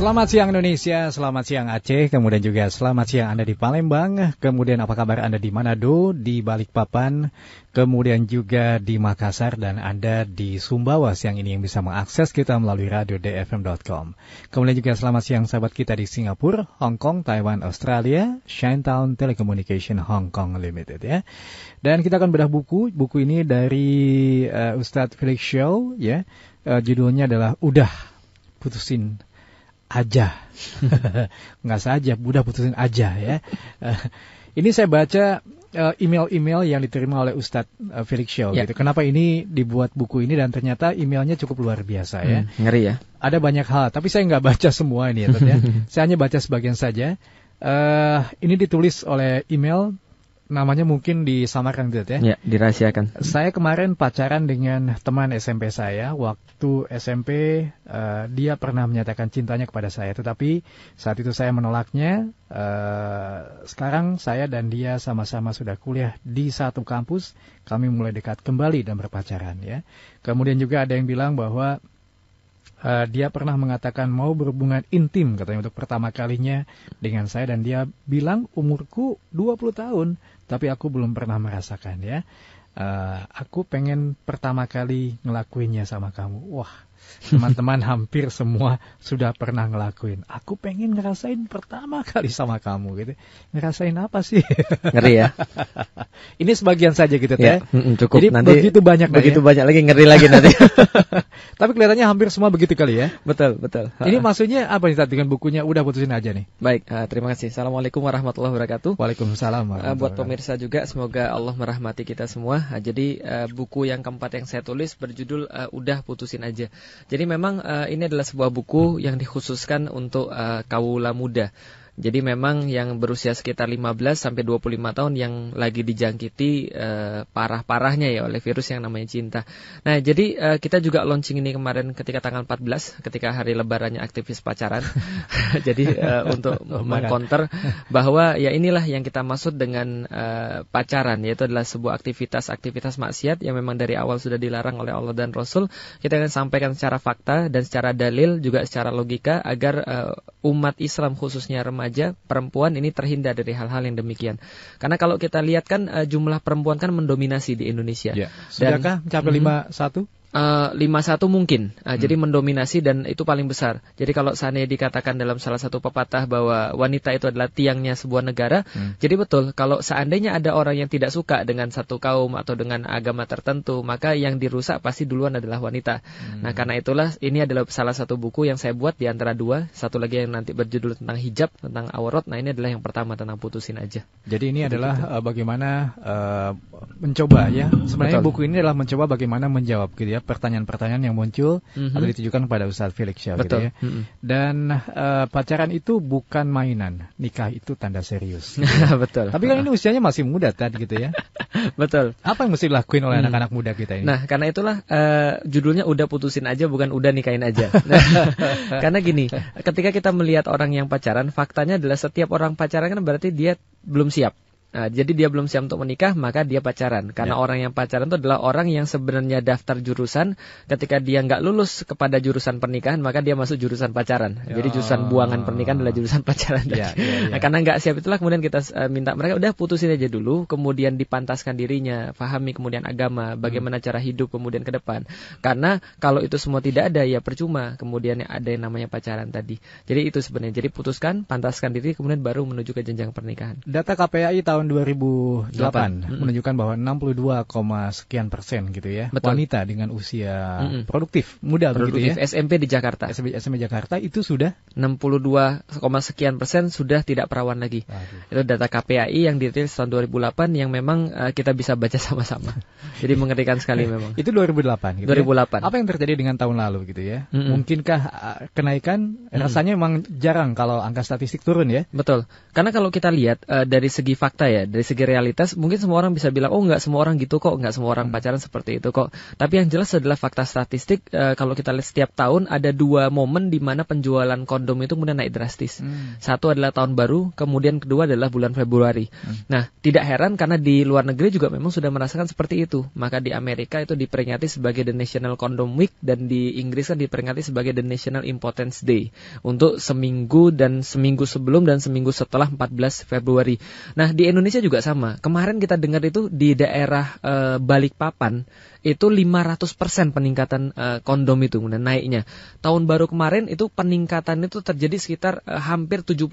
Selamat siang Indonesia, selamat siang Aceh, kemudian juga selamat siang Anda di Palembang, kemudian apa kabar Anda di Manado, di Balikpapan, kemudian juga di Makassar dan Anda di Sumbawa siang ini yang bisa mengakses kita melalui radio dfm.com. Kemudian juga selamat siang sahabat kita di Singapura, Hong Kong, Taiwan, Australia, Shinetown Telecommunication Hong Kong Limited ya. Dan kita akan bedah buku, buku ini dari uh, Ustadz Felix Shaw ya, uh, judulnya adalah Udah Putusin aja. Nggak saja, udah putusin aja ya. Eh, ini saya baca eh, email-email yang diterima oleh Ustadz eh, Felix Shaw ya. gitu. Kenapa ini dibuat buku ini dan ternyata emailnya cukup luar biasa ya. Hmm, ngeri ya. Ada banyak hal, tapi saya nggak baca semua ini ya. ya. saya hanya baca sebagian saja. Uh, ini ditulis oleh email namanya mungkin disamakan gitu ya. Iya, dirahasiakan. Saya kemarin pacaran dengan teman SMP saya. Waktu SMP uh, eh, dia pernah menyatakan cintanya kepada saya, tetapi saat itu saya menolaknya. Uh, sekarang saya dan dia sama-sama sudah kuliah di satu kampus. Kami mulai dekat kembali dan berpacaran ya. Kemudian juga ada yang bilang bahwa uh, dia pernah mengatakan mau berhubungan intim katanya untuk pertama kalinya dengan saya dan dia bilang umurku 20 tahun tapi aku belum pernah merasakan ya. Uh, aku pengen pertama kali ngelakuinnya sama kamu. Wah, Teman-teman hampir semua sudah pernah ngelakuin. Aku pengen ngerasain pertama kali sama kamu gitu. Ngerasain apa sih? Ngeri ya. Ini sebagian saja gitu ya. Mm-mm, Cukup Jadi nanti begitu banyak begitu banyak lagi ngeri lagi nanti. Tapi kelihatannya hampir semua begitu kali ya. Betul, betul. Ini maksudnya apa nih tadi dengan bukunya udah putusin aja nih. Baik, uh, terima kasih. Assalamualaikum warahmatullahi wabarakatuh. Waalaikumsalam. Uh, buat pemirsa juga semoga Allah merahmati kita semua. Uh, jadi uh, buku yang keempat yang saya tulis berjudul uh, udah putusin aja. Jadi memang uh, ini adalah sebuah buku yang dikhususkan untuk uh, kaula muda. Jadi memang yang berusia sekitar 15 sampai 25 tahun yang lagi dijangkiti e, parah-parahnya ya oleh virus yang namanya cinta. Nah, jadi e, kita juga launching ini kemarin ketika tanggal 14 ketika hari lebarannya aktivis pacaran. jadi e, untuk mengkonter bahwa ya inilah yang kita maksud dengan e, pacaran yaitu adalah sebuah aktivitas-aktivitas maksiat yang memang dari awal sudah dilarang oleh Allah dan Rasul. Kita akan sampaikan secara fakta dan secara dalil juga secara logika agar e, umat Islam khususnya remaja aja perempuan ini terhindar dari hal-hal yang demikian. Karena kalau kita lihat kan eh, jumlah perempuan kan mendominasi di Indonesia. Ya. Sudahkah mencapai mm-hmm. lima satu? Uh, eh, 51 mungkin, uh, hmm. jadi mendominasi dan itu paling besar. Jadi kalau Sane dikatakan dalam salah satu pepatah bahwa wanita itu adalah tiangnya sebuah negara, hmm. jadi betul. Kalau seandainya ada orang yang tidak suka dengan satu kaum atau dengan agama tertentu, maka yang dirusak pasti duluan adalah wanita. Hmm. Nah karena itulah ini adalah salah satu buku yang saya buat di antara dua, satu lagi yang nanti berjudul tentang hijab, tentang aurat. Nah ini adalah yang pertama tentang putusin aja. Jadi ini adalah gitu. eh, bagaimana uh, mencoba ya. Sebenarnya betul. buku ini adalah mencoba bagaimana menjawab gitu ya pertanyaan-pertanyaan yang muncul mm-hmm. atau ditujukan kepada Ustadz Felix Syah gitu ya. Mm-hmm. Dan uh, pacaran itu bukan mainan, nikah itu tanda serius. Gitu Betul. Tapi kan ini usianya masih muda tadi kan, gitu ya. Betul. Apa yang mesti dilakuin oleh hmm. anak-anak hmm. muda kita ini? Nah, karena itulah uh, judulnya udah putusin aja bukan udah nikahin aja. Nah, karena gini, ketika kita melihat orang yang pacaran, faktanya adalah setiap orang pacaran kan berarti dia belum siap. Nah, jadi dia belum siap untuk menikah, maka dia pacaran. Karena ya. orang yang pacaran itu adalah orang yang sebenarnya daftar jurusan. Ketika dia nggak lulus kepada jurusan pernikahan, maka dia masuk jurusan pacaran. Ya. Jadi jurusan buangan pernikahan adalah jurusan pacaran. Ya, ya, ya. Nah, karena nggak siap itulah kemudian kita uh, minta mereka udah putusin aja dulu, kemudian dipantaskan dirinya, fahami kemudian agama, hmm. bagaimana hmm. cara hidup kemudian ke depan. Karena kalau itu semua tidak ada ya percuma. Kemudian ada yang namanya pacaran tadi. Jadi itu sebenarnya. Jadi putuskan, pantaskan diri, kemudian baru menuju ke jenjang pernikahan. Data KPAI tahun tahun 2008 mm-hmm. menunjukkan bahwa 62, sekian persen gitu ya Betul. wanita dengan usia mm-hmm. produktif muda produktif begitu ya. SMP di Jakarta. SMP, SMP Jakarta itu sudah 62, sekian persen sudah tidak perawan lagi. Aduh. Itu data KPAI yang dirilis tahun 2008 yang memang uh, kita bisa baca sama-sama. Jadi mengerikan sekali memang. Itu 2008 gitu. 2008. Ya? Apa yang terjadi dengan tahun lalu gitu ya? Mm-hmm. Mungkinkah eh, kenaikan mm rasanya memang jarang kalau angka statistik turun ya? Betul. Karena kalau kita lihat uh, dari segi fakta ya dari segi realitas mungkin semua orang bisa bilang oh nggak semua orang gitu kok nggak semua orang hmm. pacaran seperti itu kok tapi yang jelas adalah fakta statistik e, kalau kita lihat setiap tahun ada dua momen di mana penjualan kondom itu kemudian naik drastis hmm. satu adalah tahun baru kemudian kedua adalah bulan Februari hmm. nah tidak heran karena di luar negeri juga memang sudah merasakan seperti itu maka di Amerika itu diperingati sebagai the National Condom Week dan di Inggris kan diperingati sebagai the National Impotence Day untuk seminggu dan seminggu sebelum dan seminggu setelah 14 Februari nah di Indonesia Indonesia juga sama. Kemarin kita dengar itu di daerah e, Balikpapan itu 500% peningkatan e, kondom itu naiknya. Tahun baru kemarin itu peningkatan itu terjadi sekitar e, hampir 70%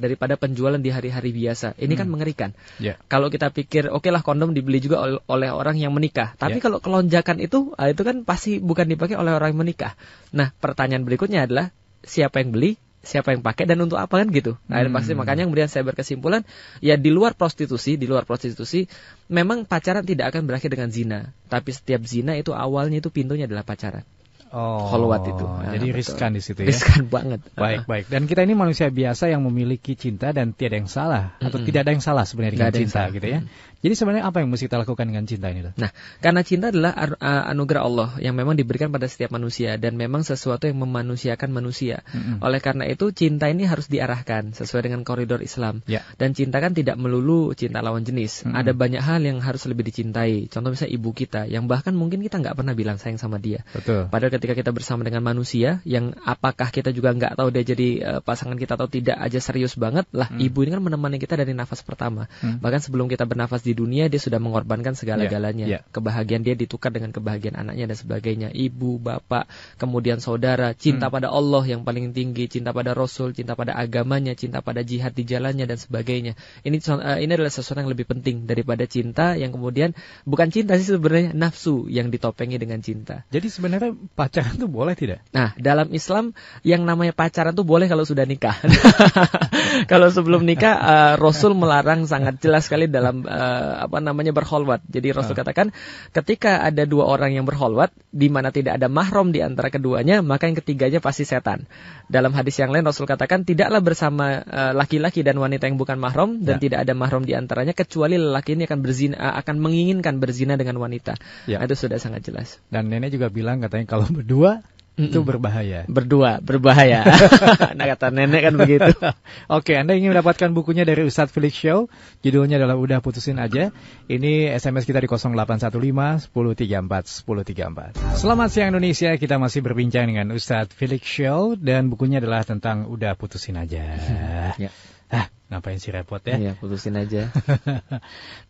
daripada penjualan di hari-hari biasa. Ini kan hmm. kan mengerikan. Yeah. Kalau kita pikir oke okay lah kondom dibeli juga oleh, oleh orang yang menikah. Tapi yeah. kalau kelonjakan itu ah, itu kan pasti bukan dipakai oleh orang yang menikah. Nah, pertanyaan berikutnya adalah siapa yang beli, siapa yang pakai dan untuk apa kan gitu. Nah, hmm. pasti makanya kemudian saya berkesimpulan ya di luar prostitusi, di luar prostitusi memang pacaran tidak akan berakhir dengan zina, tapi setiap zina itu awalnya itu pintunya adalah pacaran. Oh, Hollywood itu. Nah, jadi betul. riskan di situ ya. Riskan banget. Baik, baik. Dan kita ini manusia biasa yang memiliki cinta dan tiada yang salah mm -hmm. atau tidak ada yang salah sebenarnya dengan cinta gitu ya. Mm -hmm. Jadi sebenarnya apa yang mesti kita lakukan dengan cinta ini? Nah, karena cinta adalah anugerah Allah yang memang diberikan pada setiap manusia dan memang sesuatu yang memanusiakan manusia. Mm -hmm. Oleh karena itu cinta ini harus diarahkan sesuai dengan koridor Islam. Yeah. Dan cinta kan tidak melulu cinta lawan jenis. Mm -hmm. Ada banyak hal yang harus lebih dicintai. Contoh misalnya ibu kita yang bahkan mungkin kita nggak pernah bilang sayang sama dia. Betul. Padahal ketika kita bersama dengan manusia yang apakah kita juga nggak tahu dia jadi uh, pasangan kita atau tidak aja serius banget lah. Mm -hmm. Ibu ini kan menemani kita dari nafas pertama. Mm -hmm. Bahkan sebelum kita bernafas di dunia dia sudah mengorbankan segala-galanya. Yeah, yeah. Kebahagiaan dia ditukar dengan kebahagiaan anaknya dan sebagainya. Ibu, bapak, kemudian saudara, cinta hmm. pada Allah yang paling tinggi, cinta pada Rasul, cinta pada agamanya, cinta pada jihad di jalannya dan sebagainya. Ini eh, ini adalah sesuatu yang lebih penting daripada cinta yang kemudian bukan cinta sih sebenarnya nafsu yang ditopengi dengan cinta. Jadi sebenarnya pacaran itu boleh tidak? Nah, dalam Islam yang namanya pacaran tuh boleh kalau sudah nikah. kalau sebelum nikah uh, Rasul melarang sangat jelas sekali dalam uh, apa namanya berholwat. Jadi Rasul uh. katakan ketika ada dua orang yang berholwat di mana tidak ada mahram di antara keduanya, maka yang ketiganya pasti setan. Dalam hadis yang lain Rasul katakan tidaklah bersama eh, laki-laki uh, dan wanita yang bukan mahram dan ya. tidak ada mahram di antaranya kecuali lelaki ini akan berzina eh, akan menginginkan berzina dengan wanita. Ya. Nah, itu sudah sangat jelas. Dan nenek juga bilang katanya kalau berdua Mm-mm. itu berbahaya. Berdua berbahaya. nah kata nenek kan begitu. Oke, Anda ingin mendapatkan bukunya dari Ustadz Felix Show, judulnya adalah Udah Putusin Aja. Ini SMS kita di 0815 1034 1034. Selamat siang Indonesia, kita masih berbincang dengan Ustadz Felix Show dan bukunya adalah tentang Udah Putusin Aja. ya. Hah, ngapain sih repot ya? Iya, putusin aja.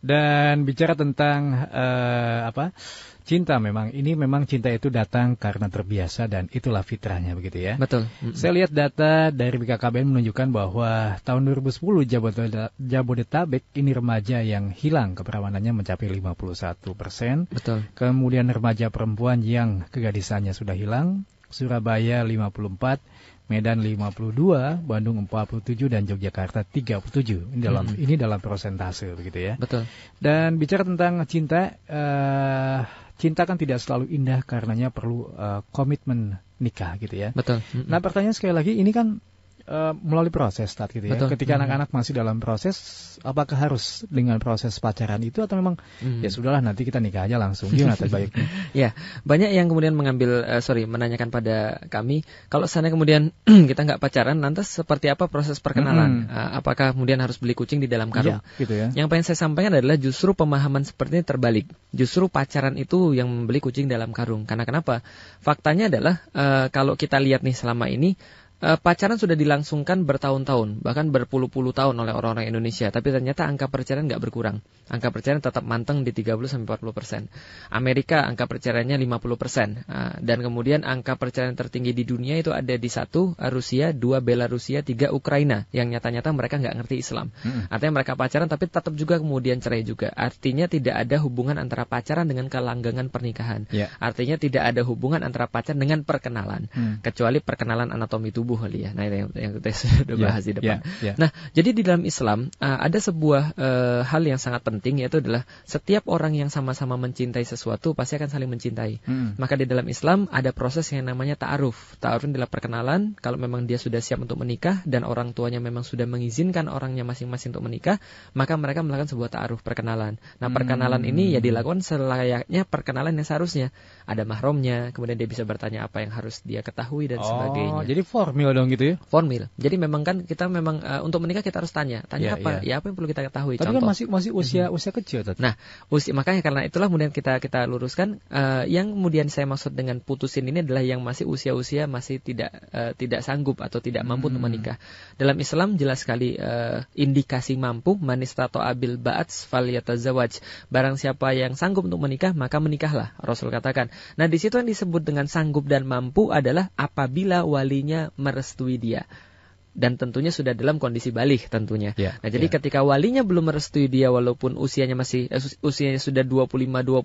dan bicara tentang uh, apa? cinta memang ini memang cinta itu datang karena terbiasa dan itulah fitrahnya begitu ya. Betul. Saya lihat data dari BKKBN menunjukkan bahwa tahun 2010 Jabodetabek ini remaja yang hilang keperawanannya mencapai 51 persen. Betul. Kemudian remaja perempuan yang kegadisannya sudah hilang. Surabaya 54, Medan 52, Bandung 47 dan Yogyakarta 37. Ini dalam hmm. ini dalam persentase begitu ya. Betul. Dan bicara tentang cinta eh uh, cinta kan tidak selalu indah karenanya perlu uh, komitmen nikah gitu ya. Betul. Nah pertanyaan sekali lagi ini kan Eh, melalui proses saat gitu ya. Ketika hmm. anak-anak hmm. masih dalam proses, apakah harus dengan proses pacaran itu atau memang hmm. ya sudahlah nanti kita nikah aja langsung gimana terbaik? ya banyak yang kemudian mengambil uh, sorry menanyakan pada kami kalau sana kemudian kita nggak pacaran lantas seperti apa proses perkenalan? Hmm. Uh, apakah kemudian harus beli kucing di dalam karung? Ya, gitu ya. Yang pengen saya sampaikan adalah justru pemahaman seperti ini terbalik. Justru pacaran itu yang membeli kucing dalam karung. Karena kenapa? Faktanya adalah uh, kalau kita lihat nih selama ini Eh, pacaran sudah dilangsungkan bertahun-tahun, bahkan berpuluh-puluh tahun oleh orang-orang Indonesia. Tapi ternyata angka perceraian nggak berkurang. Angka perceraian tetap manteng di 30-40 persen. Amerika angka perceraiannya 50 persen. Eh, dan kemudian angka perceraian tertinggi di dunia itu ada di satu eh, Rusia, dua Belarusia, tiga Ukraina. Yang nyata-nyata mereka nggak ngerti Islam. Hmm. Artinya mereka pacaran tapi tetap juga kemudian cerai juga. Artinya tidak ada hubungan antara pacaran dengan kelanggengan pernikahan. Ya. Artinya tidak ada hubungan antara pacaran dengan perkenalan. Hmm. Kecuali perkenalan anatomi tubuh subuh kali ya. Nah yang, yang kita sudah ya, bahas yeah, di ya, depan. Yeah, yeah. Nah jadi di dalam Islam uh, ada sebuah uh, hal yang sangat penting yaitu adalah setiap orang yang sama-sama mencintai sesuatu pasti akan saling mencintai. Mm. Maka di dalam Islam ada proses yang namanya taaruf. Taaruf adalah perkenalan. Kalau memang dia sudah siap untuk menikah dan orang tuanya memang sudah mengizinkan orangnya masing-masing untuk menikah, maka mereka melakukan sebuah taaruf perkenalan. Nah perkenalan mm. ini ya hmm. dilakukan selayaknya perkenalan yang seharusnya. Ada mahromnya, kemudian dia bisa bertanya apa yang harus dia ketahui dan oh, sebagainya. Jadi form formil dong gitu ya? Formil. Jadi memang kan kita memang uh, untuk menikah kita harus tanya, tanya yeah, apa? Yeah. Ya apa yang perlu kita ketahui. Tapi kan masih masih usia mm-hmm. usia kecil. Tadi. Nah, usia makanya karena itulah kemudian kita kita luruskan. Uh, yang kemudian saya maksud dengan putusin ini adalah yang masih usia-usia masih tidak uh, tidak sanggup atau tidak mampu hmm. untuk menikah. Dalam Islam jelas sekali uh, indikasi mampu manis manistato abil baats zawaj. Barang siapa yang sanggup untuk menikah maka menikahlah. Rasul katakan. Nah di situ yang disebut dengan sanggup dan mampu adalah apabila walinya merestui dia dan tentunya sudah dalam kondisi balik tentunya. Yeah, nah, jadi yeah. ketika walinya belum merestui dia walaupun usianya masih eh, usianya sudah 25 29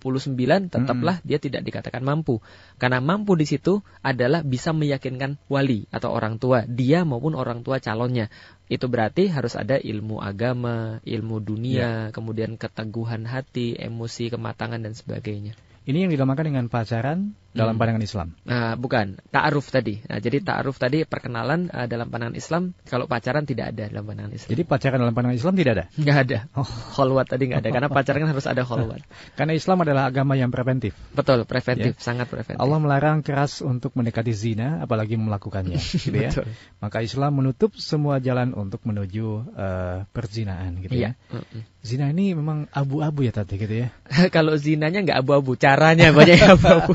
tetaplah mm -hmm. dia tidak dikatakan mampu. Karena mampu di situ adalah bisa meyakinkan wali atau orang tua, dia maupun orang tua calonnya. Itu berarti harus ada ilmu agama, ilmu dunia, yeah. kemudian keteguhan hati, emosi, kematangan dan sebagainya. Ini yang dinamakan dengan pacaran dalam hmm. pandangan Islam. Nah, bukan ta'aruf tadi. Nah, jadi ta'aruf tadi perkenalan uh, dalam pandangan Islam. Kalau pacaran tidak ada dalam pandangan Islam. Jadi pacaran dalam pandangan Islam tidak ada? Nggak ada. Oh. Holwat tadi nggak ada karena pacaran kan harus ada holwat. karena Islam adalah agama yang preventif. Betul, preventif, ya. sangat preventif. Allah melarang keras untuk mendekati zina apalagi melakukannya, gitu ya. Betul. Maka Islam menutup semua jalan untuk menuju uh, perzinaan gitu iya. ya. ya. Zina ini memang abu-abu ya tadi gitu ya. Kalau zinanya nggak abu-abu, caranya banyak abu-abu.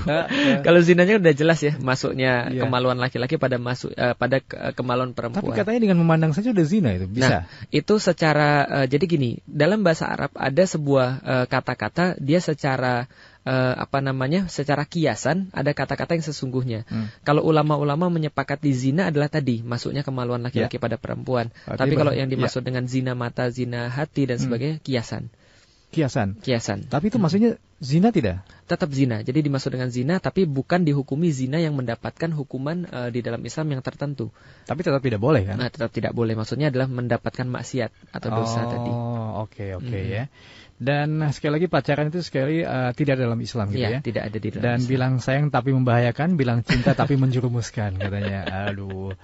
Iya. Kalau zinanya udah jelas ya masuknya yeah. kemaluan laki-laki pada masuk uh, pada eh, kemaluan perempuan. Tapi katanya dengan memandang saja udah zina itu nah, bisa. Nah, itu secara uh, jadi gini, dalam bahasa Arab ada sebuah kata-kata uh, dia secara uh, apa namanya secara kiasan ada kata-kata yang sesungguhnya. Hmm. Kalau ulama-ulama menyepakati zina adalah tadi masuknya kemaluan laki-laki yeah. pada perempuan. Arti Tapi kalau yang iya. dimaksud yeah. dengan zina mata, zina hati dan hmm. sebagainya hmm. kiasan kiasan. Kiasan. Tapi itu maksudnya zina tidak? Tetap zina. Jadi dimaksud dengan zina, tapi bukan dihukumi zina yang mendapatkan hukuman e, di dalam Islam yang tertentu. Tapi tetap tidak boleh kan? Nah, tetap tidak boleh. Maksudnya adalah mendapatkan maksiat atau dosa oh, tadi. Oh, oke oke ya. Dan eh, sekali lagi pacaran itu sekali uh, tidak dalam Islam gitu ya, ya. Tidak ada di dalam. Dan Islam. bilang sayang tapi membahayakan, bilang cinta tapi menjerumuskan katanya. Aduh.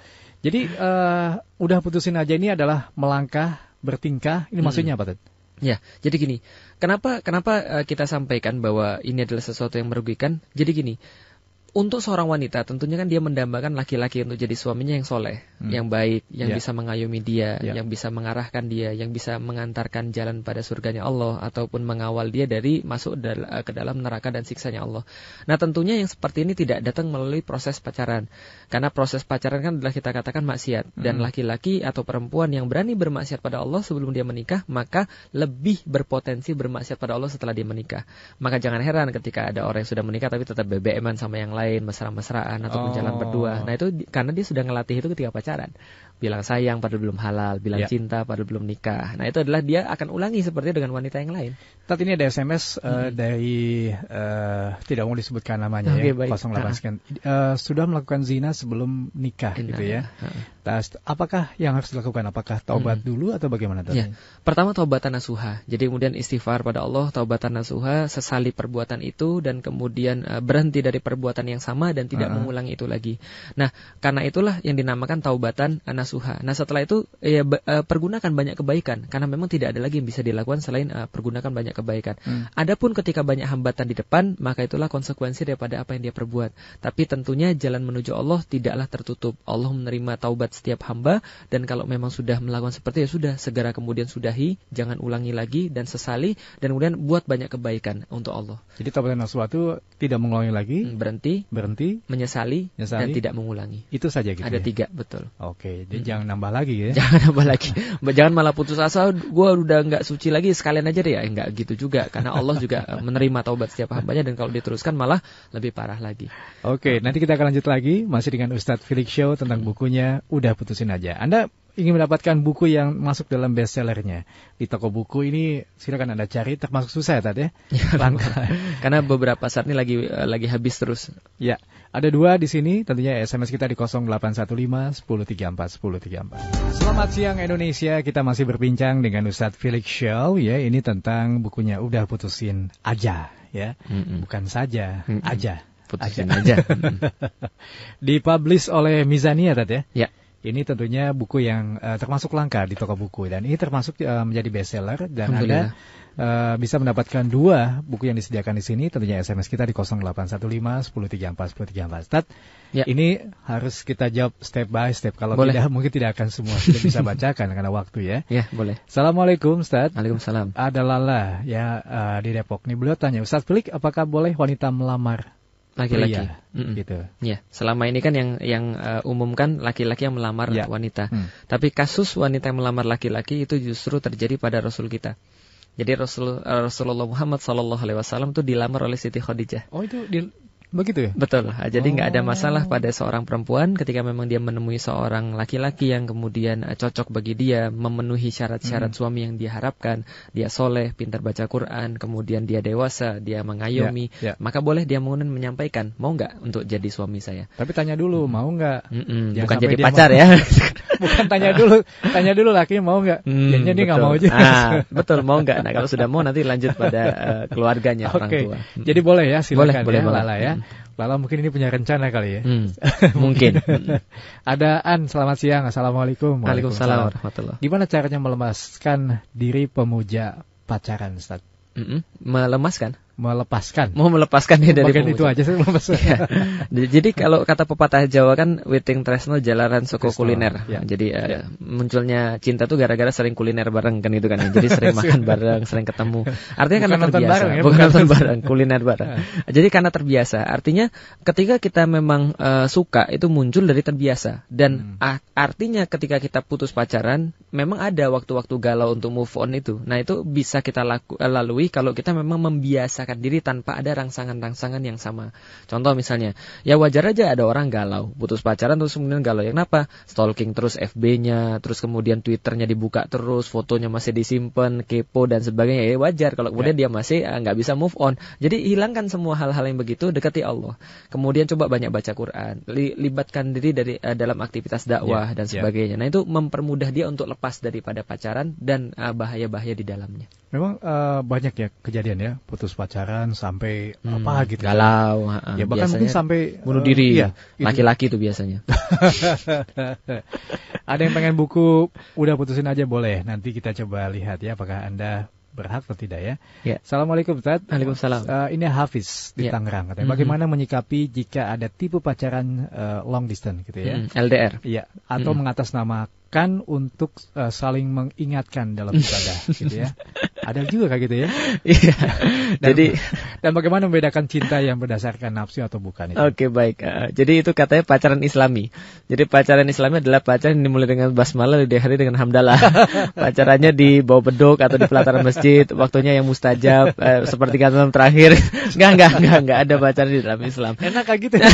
Jadi uh, udah putusin aja ini adalah melangkah bertingkah. Ini hmm. maksudnya apa tuh? Ya, jadi gini, kenapa kenapa eh, kita sampaikan bahwa ini adalah sesuatu yang merugikan? Jadi gini, untuk seorang wanita tentunya kan dia mendambakan laki-laki untuk jadi suaminya yang soleh, hmm. yang baik, yang yeah. bisa mengayomi dia, yeah. yang bisa mengarahkan dia, yang bisa mengantarkan jalan pada surganya Allah ataupun mengawal dia dari masuk dal eh, ke dalam neraka dan siksanya Allah. Nah tentunya yang seperti ini tidak datang melalui proses pacaran, karena proses pacaran kan adalah kita katakan maksiat hmm. dan laki-laki atau perempuan yang berani bermaksiat pada Allah sebelum dia menikah maka lebih berpotensi bermaksiat pada Allah setelah dia menikah. Maka jangan heran ketika ada orang yang sudah menikah tapi tetap bebeman sama yang lain lain mesra-mesraan ataupun oh. jalan berdua. Nah itu karena dia sudah ngelatih itu ketika pacaran. Bilang sayang padahal belum halal, bilang yeah. cinta padahal belum nikah. Nah itu adalah dia akan ulangi seperti dengan wanita yang lain. Tat ini ada SMS eh, hmm. uh, dari uh, tidak mau disebutkan namanya okay, ya. Uh, sudah melakukan zina sebelum nikah gitu ya. Uh. Nah, apakah yang harus dilakukan? Apakah taubat hmm. dulu atau bagaimana Ya. Pertama taubatan nasuha. Jadi kemudian istighfar pada Allah, taubatan nasuha, sesali perbuatan itu dan kemudian uh, berhenti dari perbuatan yang sama dan tidak uh -huh. mengulangi itu lagi. Nah, karena itulah yang dinamakan taubatan eh, nasuha. Nah, setelah itu ya eh, pergunakan banyak kebaikan karena memang tidak ada lagi yang bisa dilakukan selain uh, pergunakan banyak kebaikan. Hmm. Adapun ketika banyak hambatan di depan, maka itulah konsekuensi daripada apa yang dia perbuat. Tapi tentunya jalan menuju Allah tidaklah tertutup. Allah menerima taubat buat setiap hamba dan kalau memang sudah melakukan seperti ya sudah segera kemudian sudahi, jangan ulangi lagi dan sesali dan kemudian buat banyak kebaikan untuk Allah. Jadi taubat nasuha itu tidak mengulangi lagi, hmm, berhenti, berhenti, menyesali, menyesali dan tidak mengulangi. Itu saja gitu. Ada ya? tiga betul. Oke, jadi hmm. jangan nambah lagi ya. Jangan nambah lagi. jangan malah putus asa, gue udah nggak suci lagi sekalian aja deh ya, nggak gitu juga karena Allah juga eh, menerima taubat setiap hambanya dan kalau diteruskan malah lebih parah lagi. Oke, nanti kita akan lanjut lagi masih dengan Ustadz Felix Show tentang hmm. bukunya udah putusin aja. Anda ingin mendapatkan buku yang masuk dalam bestsellernya di toko buku ini silakan anda cari termasuk susah ya tadi ya, ya karena beberapa saat ini lagi eh, lagi habis terus ya ada dua di sini tentunya sms kita di 0815 1034 1034 selamat siang Indonesia kita masih berbincang dengan Ustadz Felix Shaw ya ini tentang bukunya udah putusin aja ya mm -mm. bukan saja mm -mm. aja putusin aja, aja. dipublish oleh Mizania tadi ya ya ini tentunya buku yang uh, termasuk langka di toko buku dan ini termasuk uh, menjadi bestseller dan Anda uh, bisa mendapatkan dua buku yang disediakan di sini tentunya SMS kita di 0815 1034 1034. Tad, ya. Ini harus kita jawab step by step kalau boleh. tidak mungkin tidak akan semua kita bisa bacakan karena waktu ya. Ya, boleh. Assalamualaikum Ustaz. Waalaikumsalam. Ada Lala ya uh, di Depok nih beliau tanya Ustaz Pelik apakah boleh wanita melamar laki-laki mm -mm. gitu. Ya, selama ini kan yang yang uh, umumkan laki-laki yang melamar ya. wanita. Hmm. Tapi kasus wanita yang melamar laki-laki itu justru terjadi pada Rasul kita. Jadi Rasul, eh, Rasulullah Muhammad Sallallahu Alaihi Wasallam itu dilamar oleh Siti Khadijah. Oh itu di, Begitu ya? Betul. Jadi nggak oh. ada masalah pada seorang perempuan ketika memang dia menemui seorang laki-laki yang kemudian eh, cocok bagi dia, memenuhi syarat-syarat hmm. suami yang diharapkan, dia soleh, pintar baca Quran, kemudian dia dewasa, dia mengayomi, ya, ya. maka boleh dia kemudian menyampaikan, mau nggak untuk jadi suami saya? Tapi tanya dulu, hmm. mau nggak? Mm -mm. Bukan jadi pacar mau. ya? Bukan tanya dulu, tanya dulu laki mau nggak? Hmm, nggak mau juga. Nah, betul, mau nggak? Nah kalau sudah mau nanti lanjut pada uh, keluarganya okay. orang tua. Hmm. Jadi boleh ya, silakan boleh, ya, boleh, Lala ya. Lala mungkin ini punya rencana kali ya. Hmm, mungkin. Ada An, selamat siang. Assalamualaikum. Waalaikumsalam Waalaikumsalam. Gimana caranya melemaskan diri pemuja pacaran, Ustaz? Mm -mm, melemaskan? melepaskan. Mau melepaskan ya dari itu aja sih. melepaskan ya. Jadi kalau kata pepatah Jawa kan witing tresno jalaran suku tresno, kuliner. Ya. Jadi ya. Uh, munculnya cinta tuh gara-gara sering kuliner bareng kan itu kan. Ya. Jadi sering makan bareng, sering ketemu. Artinya bukan karena terbiasa, bareng, ya, bukan, bukan nonton bareng, kuliner bareng. Ya. Jadi karena terbiasa. Artinya ketika kita memang uh, suka itu muncul dari terbiasa dan hmm. artinya ketika kita putus pacaran memang ada waktu-waktu galau untuk move on itu. Nah, itu bisa kita laku, eh, lalui kalau kita memang membiasakan menyatakan diri tanpa ada rangsangan-rangsangan yang sama. Contoh misalnya, ya wajar aja ada orang galau, putus pacaran terus kemudian galau. Ya kenapa? Stalking terus FB-nya, terus kemudian Twitter-nya dibuka terus, fotonya masih disimpan, kepo dan sebagainya. Ya wajar kalau kemudian ya. dia masih ah, nggak uh, bisa move on. Jadi hilangkan semua hal-hal yang begitu, dekati Allah. Kemudian coba banyak baca Quran, li libatkan diri dari uh, dalam aktivitas dakwah ya. dan ya. sebagainya. Ya. Nah itu mempermudah dia untuk lepas daripada pacaran dan eh, bahaya-bahaya uh, di dalamnya. Memang uh, banyak ya kejadian ya putus pacaran pacaran sampai hmm, apa gitu galau ya bahkan mungkin sampai bunuh eh, diri uh, ya, laki-laki itu. tuh biasanya ada yang pengen buku udah putusin aja boleh nanti kita coba lihat ya apakah anda berhak atau tidak ya. ya. Assalamualaikum Ustaz. Waalaikumsalam. Uh, ini Hafiz di ya. Tangerang katanya. Mm-hmm. Bagaimana mm-hmm. menyikapi jika ada tipe pacaran uh, long distance gitu ya? Mm-hmm. LDR. Iya, atau mm-hmm. mengatasnamakan kan untuk uh, saling mengingatkan dalam ibadah gitu ya. Ada juga kayak gitu ya. Iya. dan, jadi dan bagaimana membedakan cinta yang berdasarkan nafsu atau bukan Oke, okay, baik. Uh, jadi itu katanya pacaran Islami. Jadi pacaran Islami adalah pacaran yang dimulai dengan basmalah diakhiri dengan hamdalah. Pacarannya di bawah bedok atau di pelataran masjid, waktunya yang mustajab uh, seperti kata terakhir. Enggak, enggak, enggak, enggak ada pacaran di dalam Islam. Enak kayak gitu. Ya.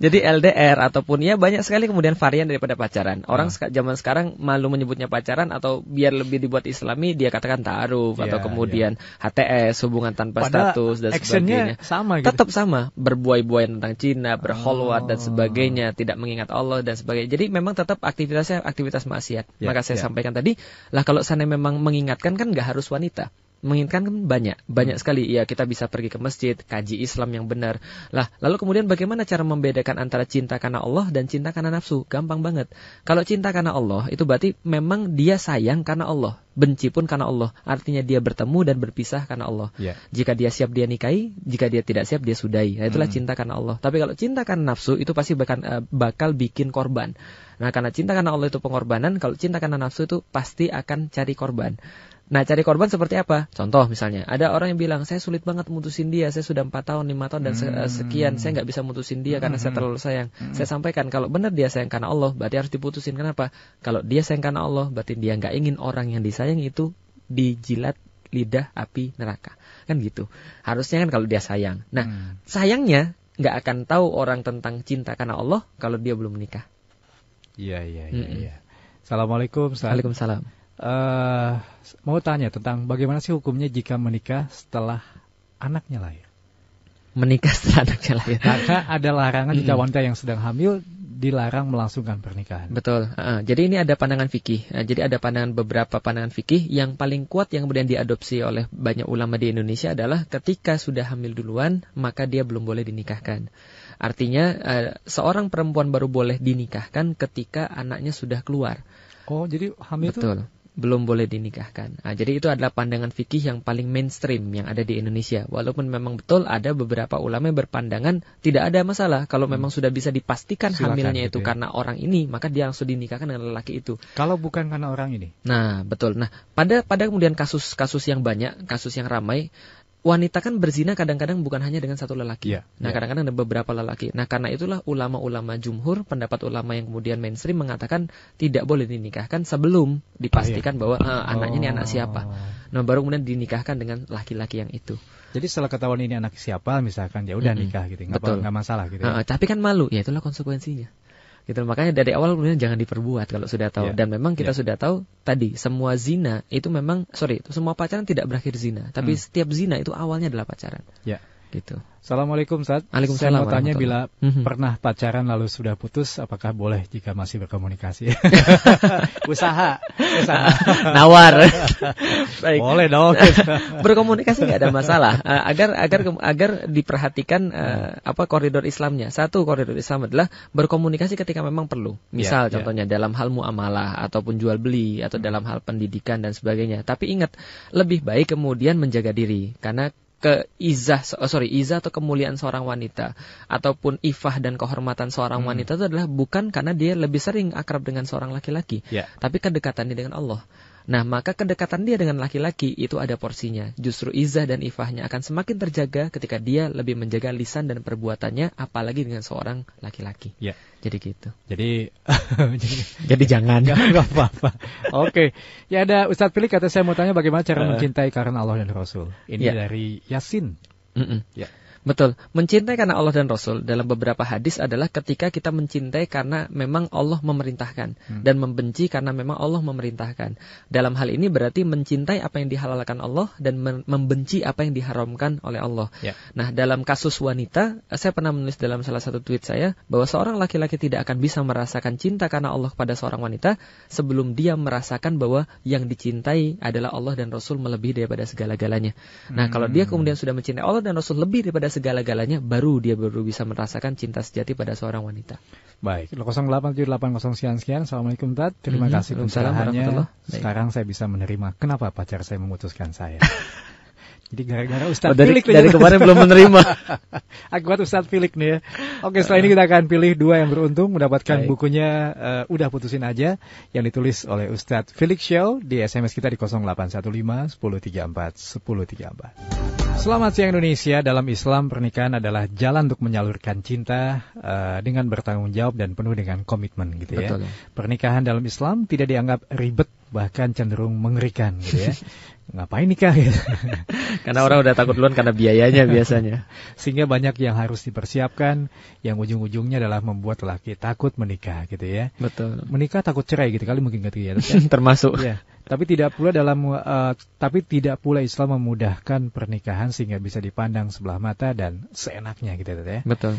jadi LDR ataupun ya banyak sekali kemudian varian daripada pacaran. Orang zaman sekarang malu menyebutnya pacaran atau biar lebih dibuat islami dia katakan taruh yeah, atau iya, kemudian yeah. HTS hubungan tanpa Padahal status dan sebagainya. sama gitu. Tetap sama, berbuai-buai tentang Cina, oh. berholwat oh. dan sebagainya, tidak mengingat Allah dan sebagainya. Jadi memang tetap aktivitasnya aktivitas maksiat. Yeah, Maka saya yeah. sampaikan tadi, lah kalau sana memang mengingatkan kan nggak harus wanita menginginkan kan banyak, banyak hmm. sekali. Ya kita bisa pergi ke masjid, kaji Islam yang benar. Lah, lalu kemudian bagaimana cara membedakan antara cinta karena Allah dan cinta karena nafsu? Gampang banget. Kalau cinta karena Allah itu berarti memang dia sayang karena Allah, benci pun karena Allah. Artinya dia bertemu dan berpisah karena Allah. Yeah. Jika dia siap dia nikahi, jika dia tidak siap dia sudahi. Nah, itulah mm. cinta karena Allah. Tapi kalau cinta karena nafsu itu pasti bakal, eh, bakal bikin korban. Nah, karena cinta karena Allah itu pengorbanan, kalau cinta karena nafsu itu pasti akan cari korban. Nah, cari korban seperti apa? Contoh misalnya, ada orang yang bilang, saya sulit banget mutusin dia, saya sudah empat tahun, 5 tahun, dan eh, sekian, saya nggak bisa mutusin dia karena saya hmm. terlalu sayang. Hmm. Saya sampaikan, kalau benar dia sayang karena Allah, berarti harus diputusin. Kenapa? Kalau dia sayang karena Allah, berarti dia nggak ingin orang yang disayang itu dijilat lidah api neraka. Kan gitu. Harusnya kan kalau dia sayang. Nah, hmm. sayangnya nggak akan tahu orang tentang cinta karena Allah kalau dia belum menikah. Iya, iya, iya. iya. Assalamualaikum. Waalaikumsalam uh, mau tanya tentang bagaimana sih hukumnya jika menikah setelah anaknya lahir? Menikah setelah anaknya lahir. Karena ada larangan jika wanita yang sedang hamil dilarang melangsungkan pernikahan. Betul. Uh, jadi ini ada pandangan fikih. Uh, jadi ada pandangan beberapa pandangan fikih yang paling kuat yang kemudian diadopsi oleh banyak ulama di Indonesia adalah ketika sudah hamil duluan maka dia belum boleh dinikahkan. Artinya uh, seorang perempuan baru boleh dinikahkan ketika anaknya sudah keluar. Oh, jadi hamil Betul. itu belum boleh dinikahkan. Nah, jadi itu adalah pandangan fikih yang paling mainstream yang ada di Indonesia. Walaupun memang betul ada beberapa ulama yang berpandangan tidak ada masalah kalau hmm. memang sudah bisa dipastikan Silakan, hamilnya gitu itu ya. karena orang ini, maka dia langsung dinikahkan dengan lelaki itu. Kalau bukan karena orang ini. Nah, betul. Nah, pada pada kemudian kasus-kasus yang banyak, kasus yang ramai wanita kan berzina kadang-kadang bukan hanya dengan satu lelaki. Yeah, nah, iya. kadang-kadang yeah. ada beberapa lelaki. Nah, karena itulah ulama-ulama jumhur, pendapat ulama yang kemudian mainstream mengatakan tidak boleh dinikahkan sebelum dipastikan oh, yeah. bahwa ah, anaknya oh. ini anak siapa. Oh. Nah, baru kemudian dinikahkan dengan laki-laki yang itu. Jadi setelah ketahuan ini anak siapa, misalkan ya udah mm -hmm. nikah gitu, nggak nggak masalah gitu. Uh, tapi kan malu, ya itulah konsekuensinya gitu makanya dari awal kemudian jangan diperbuat kalau sudah tahu yeah. dan memang kita yeah. sudah tahu tadi semua zina itu memang sorry itu semua pacaran tidak berakhir zina tapi hmm. setiap zina itu awalnya adalah pacaran yeah gitu. Assalamualaikum Ustaz. Waalaikumsalam. Saya mau tanya bila mm-hmm. pernah pacaran lalu sudah putus, apakah boleh jika masih berkomunikasi? usaha, usaha. Nawar. Baik. Boleh dong. berkomunikasi nggak ada masalah. Eh, agar agar agar diperhatikan uh, apa koridor Islamnya. Satu koridor Islam adalah berkomunikasi ketika memang perlu. Ya, Misal yeah, contohnya dalam hal muamalah ataupun jual beli atau hmm. dalam hal pendidikan dan sebagainya. Tapi ingat lebih baik kemudian menjaga diri karena ke izah oh, sorry izah atau kemuliaan seorang wanita ataupun ifah dan kehormatan seorang hmm. wanita itu adalah bukan karena dia lebih sering akrab dengan seorang laki-laki yeah. tapi kedekatannya dengan Allah Nah, maka kedekatan dia dengan laki-laki itu ada porsinya. Justru izah dan ifahnya akan semakin terjaga ketika dia lebih menjaga lisan dan perbuatannya, apalagi dengan seorang laki-laki. Ya. Jadi gitu. Jadi, jadi, jangan. Gak apa-apa. Oke. Okay. Ya ada Ustadz Pilih kata saya mau tanya bagaimana cara uh, mencintai karena Allah dan Rasul. Ini ya. dari Yasin. Mm -mm. Ya. Betul, mencintai karena Allah dan Rasul dalam beberapa hadis adalah ketika kita mencintai karena memang Allah memerintahkan hmm. dan membenci karena memang Allah memerintahkan. Dalam hal ini berarti mencintai apa yang dihalalkan Allah dan membenci apa yang diharamkan oleh Allah. Ya. Nah, dalam kasus wanita, saya pernah menulis dalam salah satu tweet saya bahwa seorang laki-laki tidak akan bisa merasakan cinta karena Allah pada seorang wanita sebelum dia merasakan bahwa yang dicintai adalah Allah dan Rasul melebihi daripada segala-galanya. Nah, kalau dia hmm. kemudian sudah mencintai Allah dan Rasul lebih daripada segala-galanya baru dia baru bisa merasakan cinta sejati pada seorang wanita. Baik, 08780 sekian sekian. Assalamualaikum Tad. Terima mm -hmm. kasih Sekarang saya bisa menerima kenapa pacar saya memutuskan saya. Jadi gara-gara Ustadz oh, dari, Filik dari kemarin belum menerima. Akibat Ustadz Filik nih ya. Oke, setelah ini kita akan pilih dua yang beruntung mendapatkan okay. bukunya uh, Udah Putusin Aja yang ditulis oleh Ustadz Filik Shell di SMS kita di 0815 1034 1034. Selamat siang Indonesia. Dalam Islam pernikahan adalah jalan untuk menyalurkan cinta uh, dengan bertanggung jawab dan penuh dengan komitmen gitu ya. Pernikahan dalam Islam tidak dianggap ribet bahkan cenderung mengerikan gitu ya. ngapain nikah gitu. karena orang udah takut duluan karena biayanya biasanya. Sehingga banyak yang harus dipersiapkan yang ujung-ujungnya adalah membuat laki takut menikah gitu ya. Betul. Menikah takut cerai gitu kali mungkin gitu ya. Termasuk. Ya. Tapi tidak pula dalam uh, tapi tidak pula Islam memudahkan pernikahan sehingga bisa dipandang sebelah mata dan seenaknya gitu ya. ya. Betul.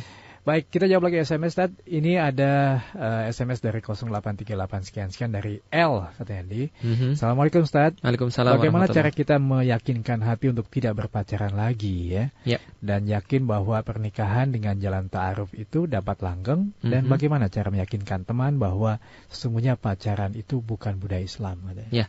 Baik, kita jawab lagi SMS, Tad. Ini ada uh, eh, SMS dari 0838 sekian-sekian dari L, katanya di. Mm-hmm. Assalamualaikum, Ustaz. Waalaikumsalam. Bagaimana cara kita meyakinkan hati untuk tidak berpacaran lagi, ya? Yep. Dan yakin bahwa pernikahan dengan jalan ta'aruf itu dapat langgeng. Mm-hmm. Dan mhm. bagaimana cara meyakinkan teman bahwa sesungguhnya pacaran itu bukan budaya Islam, yeah.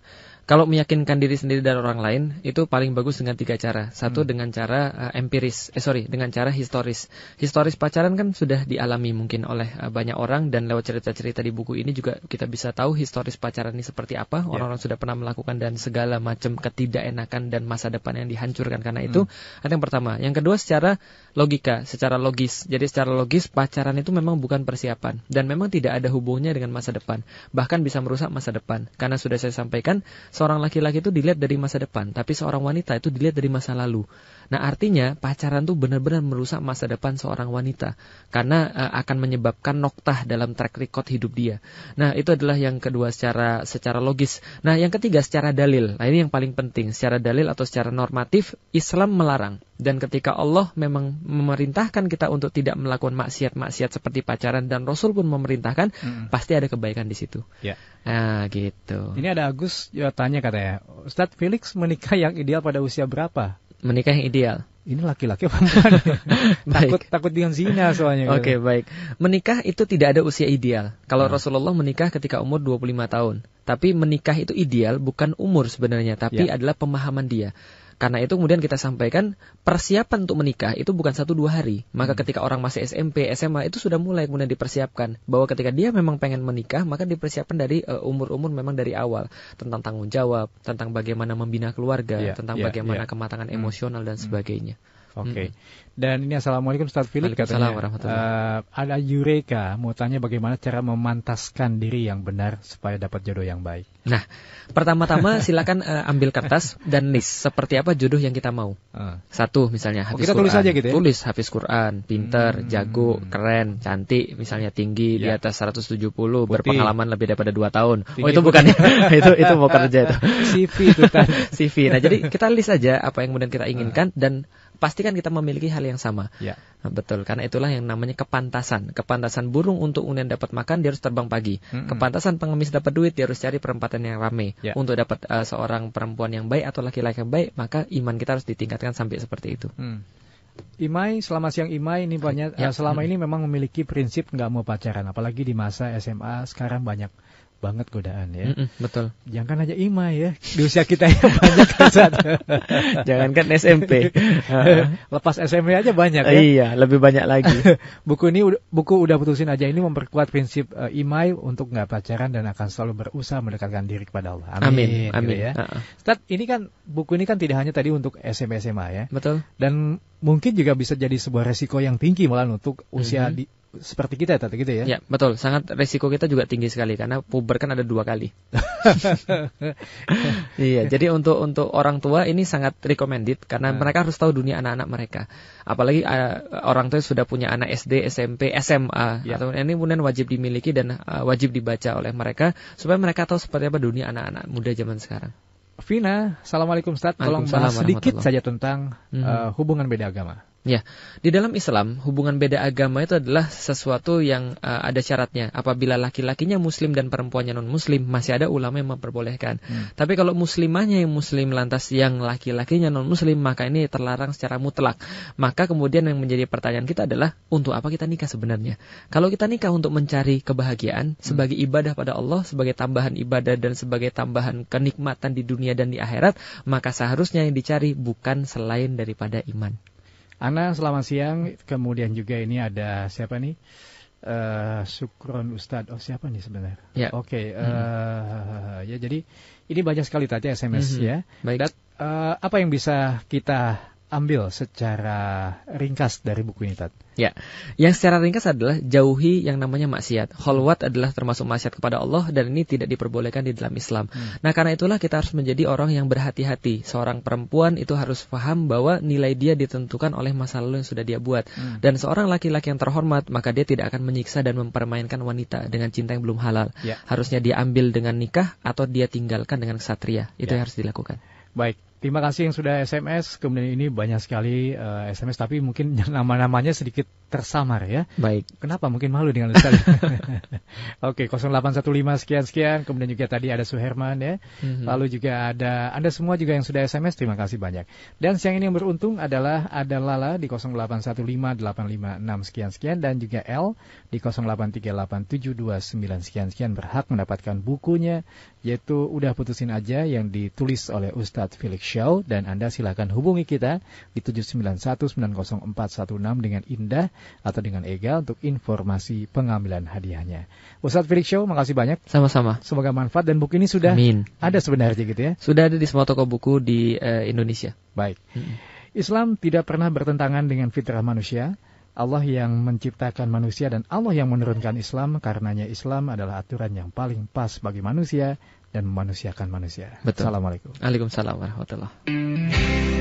Kalau meyakinkan diri sendiri dan orang lain itu paling bagus dengan tiga cara. Satu hmm. dengan cara uh, empiris, eh sorry, dengan cara historis. Historis pacaran kan sudah dialami mungkin oleh uh, banyak orang dan lewat cerita-cerita di buku ini juga kita bisa tahu historis pacaran ini seperti apa. Ya. Orang-orang yeah. sudah pernah melakukan dan segala macam ketidakenakan dan masa depan yang dihancurkan karena itu. Hmm. Ada yang pertama. Yang kedua secara logika, secara logis. Jadi secara logis pacaran itu memang bukan persiapan dan memang tidak ada hubungnya dengan masa depan. Bahkan bisa merusak masa depan karena sudah saya sampaikan Seorang laki-laki itu dilihat dari masa depan, tapi seorang wanita itu dilihat dari masa lalu. Nah artinya pacaran tuh benar-benar merusak masa depan seorang wanita karena uh, akan menyebabkan noktah dalam track record hidup dia. Nah itu adalah yang kedua secara secara logis. Nah yang ketiga secara dalil. Nah ini yang paling penting secara dalil atau secara normatif Islam melarang. Dan ketika Allah memang memerintahkan kita untuk tidak melakukan maksiat-maksiat seperti pacaran dan Rasul pun memerintahkan, hmm. pasti ada kebaikan di situ. Ya. Nah, gitu. Ini ada Agus ya, tanya katanya, Ustadz Felix menikah yang ideal pada usia berapa? menikah yang ideal? Ini laki-laki apa takut takut dengan zina soalnya. Gitu. Oke, okay, gitu. baik. Menikah itu tidak ada usia ideal. Kalau hmm. Rasulullah menikah ketika umur 25 tahun. Tapi menikah itu ideal bukan umur sebenarnya, tapi ya. adalah pemahaman dia. Karena itu kemudian kita sampaikan persiapan untuk menikah itu bukan satu dua hari. Maka hmm. ketika orang masih SMP, SMA itu sudah mulai kemudian dipersiapkan bahwa ketika dia memang pengen menikah maka dipersiapkan dari eh, umur-umur uh, memang dari awal tentang tanggung jawab, tentang bagaimana membina keluarga, yeah, tentang yeah, bagaimana yeah. kematangan hmm. emosional dan hmm. sebagainya. Oke. Okay. Hmm. Dan ini assalamualaikum Ustaz Philip katanya. Uh, ada Yureka mau tanya bagaimana cara memantaskan diri yang benar supaya dapat jodoh yang baik. Nah, pertama-tama silakan uh, ambil kertas dan list seperti apa jodoh yang kita mau. Ah. Satu misalnya hafiz oh, kita Quran. tulis aja gitu ya. Tulis habis Quran, pinter, hmm. jago, keren, cantik, misalnya tinggi ya. di atas 170, Putih. berpengalaman lebih daripada 2 tahun. Tinggi oh, itu bukan ya. itu itu mau kerja itu. CV itu kan. CV. Nah, jadi kita list aja apa yang kemudian kita inginkan ah. dan pastikan kita memiliki hal yang sama. Ya. Nah, betul, karena itulah yang namanya kepantasan. Kepantasan burung untuk unian dapat makan dia harus terbang pagi. Mm-hmm. Kepantasan pengemis dapat duit dia harus cari perempatan yang ramai. Ya. Untuk dapat uh, seorang perempuan yang baik atau laki-laki yang baik, maka iman kita harus ditingkatkan sampai seperti itu. Mm. Imai, selama siang Imai ini banyak ya. Eh, selama hmm. ini memang memiliki prinsip nggak mau pacaran, apalagi di masa SMA sekarang banyak banget godaan ya. Mm -mm, betul. Jangan aja IMA ya. Di usia kita ya banyak kan Jangankan SMP. Lepas SMP aja banyak ya. Iya, lebih banyak lagi. buku ini buku udah putusin aja ini memperkuat prinsip uh, eh, IMA untuk nggak pacaran dan akan selalu berusaha mendekatkan diri kepada Allah. Amin. Amin. Gitu ya. Uh -uh. ini kan buku ini kan tidak hanya tadi untuk SMP SMA ya. Betul. Dan mungkin juga bisa jadi sebuah resiko yang tinggi malah untuk usia mm -hmm. di seperti kita ya, tadi gitu ya. Ya betul, sangat resiko kita juga tinggi sekali karena puber kan ada dua kali. iya, jadi untuk untuk orang tua ini sangat recommended karena nah. mereka harus tahu dunia anak-anak mereka. Apalagi uh, orang tua sudah punya anak SD, SMP, SMA, ya. atau ini kemudian wajib dimiliki dan uh, wajib dibaca oleh mereka supaya mereka tahu seperti apa dunia anak-anak muda zaman sekarang. Vina, assalamualaikum Ustaz. Tolong bahas sedikit saja tentang mm -hmm. uh, hubungan beda agama. Ya, di dalam Islam hubungan beda agama itu adalah sesuatu yang uh, ada syaratnya. Apabila laki-lakinya muslim dan perempuannya non-muslim, masih ada ulama yang memperbolehkan. Hmm. Tapi kalau muslimahnya yang muslim lantas yang laki-lakinya non-muslim, maka ini terlarang secara mutlak. Maka kemudian yang menjadi pertanyaan kita adalah untuk apa kita nikah sebenarnya? Kalau kita nikah untuk mencari kebahagiaan hmm. sebagai ibadah pada Allah, sebagai tambahan ibadah dan sebagai tambahan kenikmatan di dunia dan di akhirat, maka seharusnya yang dicari bukan selain daripada iman. Ana selamat siang. Kemudian juga ini ada siapa nih? Uh, Sukron Ustadz, oh siapa nih sebenarnya? Ya. Oke, okay, hmm. uh, eh, ya jadi ini banyak sekali tadi SMS hmm ya. Baik. Dat, uh, eh, apa yang bisa kita ambil secara ringkas dari buku ini, Tad? Ya, yang secara ringkas adalah jauhi yang namanya maksiat. Holwat adalah termasuk maksiat kepada Allah dan ini tidak diperbolehkan di dalam Islam. Hmm. Nah, karena itulah kita harus menjadi orang yang berhati-hati. Seorang perempuan itu harus paham bahwa nilai dia ditentukan oleh masa lalu yang sudah dia buat. Hmm. Dan seorang laki-laki yang terhormat, maka dia tidak akan menyiksa dan mempermainkan wanita dengan cinta yang belum halal. Ya. Harusnya dia ambil dengan nikah atau dia tinggalkan dengan kesatria. Itu ya. yang harus dilakukan. Baik, Terima kasih yang sudah SMS. Kemudian ini banyak sekali uh, eh, SMS, tapi mungkin nama-namanya sedikit tersamar ya. Baik. Kenapa? Mungkin malu dengan sekali. Oke, 0815 sekian sekian. Kemudian juga tadi ada Suherman ya. Mm-hmm. Lalu juga ada Anda semua juga yang sudah SMS. Terima kasih banyak. Dan siang ini yang beruntung adalah ada Lala di 0815856 sekian sekian dan juga L di 0838729 sekian sekian berhak mendapatkan bukunya yaitu Udah Putusin Aja yang ditulis oleh Ustadz Felix Show dan Anda silakan hubungi kita di 7919041 dengan Indah atau dengan Ega untuk informasi pengambilan hadiahnya. Ustadz Felix Show, makasih banyak. Sama-sama. Semoga manfaat dan buku ini sudah Amin. ada sebenarnya gitu ya. Sudah ada di semua toko buku di uh, Indonesia. Baik. Hmm. Islam tidak pernah bertentangan dengan fitrah manusia. Allah yang menciptakan manusia dan Allah yang menurunkan Islam karenanya Islam adalah aturan yang paling pas bagi manusia dan memanusiakan manusia. Betul. Assalamualaikum. Waalaikumsalam warahmatullahi